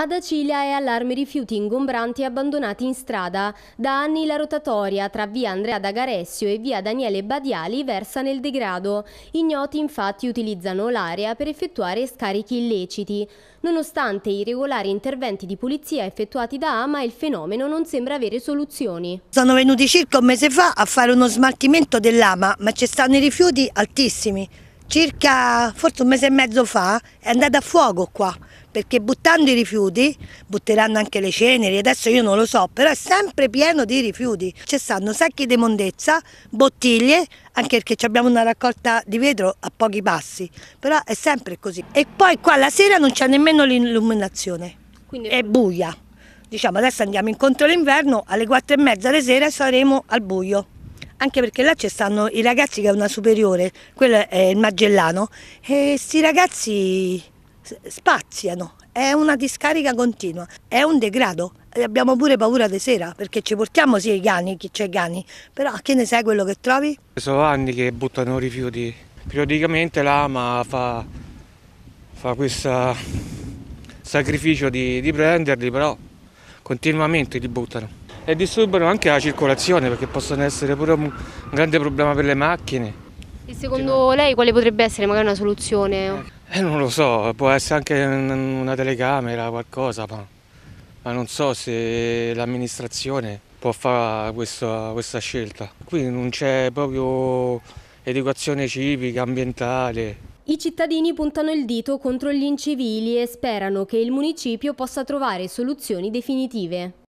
Ad Acilia è allarme rifiuti ingombranti abbandonati in strada. Da anni la rotatoria tra via Andrea D'Agaressio e via Daniele Badiali versa nel degrado. Ignoti infatti utilizzano l'area per effettuare scarichi illeciti. Nonostante i regolari interventi di pulizia effettuati da AMA, il fenomeno non sembra avere soluzioni. Sono venuti circa un mese fa a fare uno smaltimento dell'AMA, ma ci stanno i rifiuti altissimi circa forse un mese e mezzo fa è andata a fuoco qua perché buttando i rifiuti, butteranno anche le ceneri, adesso io non lo so, però è sempre pieno di rifiuti. Ci stanno sacchi di mondezza, bottiglie, anche perché abbiamo una raccolta di vetro a pochi passi, però è sempre così. E poi qua la sera non c'è nemmeno l'illuminazione, Quindi... è buia. Diciamo adesso andiamo incontro all'inverno, alle quattro e mezza di sera saremo al buio anche perché là ci stanno i ragazzi che è una superiore, quello è il Magellano, e questi ragazzi spaziano, è una discarica continua, è un degrado. Abbiamo pure paura di sera perché ci portiamo sì i cani, chi c'è i cani, però che ne sai quello che trovi? Sono anni che buttano rifiuti, periodicamente l'AMA fa, fa questo sacrificio di, di prenderli, però continuamente li buttano e disturbano anche la circolazione perché possono essere pure un grande problema per le macchine. E secondo lei quale potrebbe essere magari una soluzione? Eh, eh non lo so, può essere anche una telecamera, qualcosa, ma, ma non so se l'amministrazione può fare questa, questa scelta. Qui non c'è proprio educazione civica, ambientale. I cittadini puntano il dito contro gli incivili e sperano che il municipio possa trovare soluzioni definitive.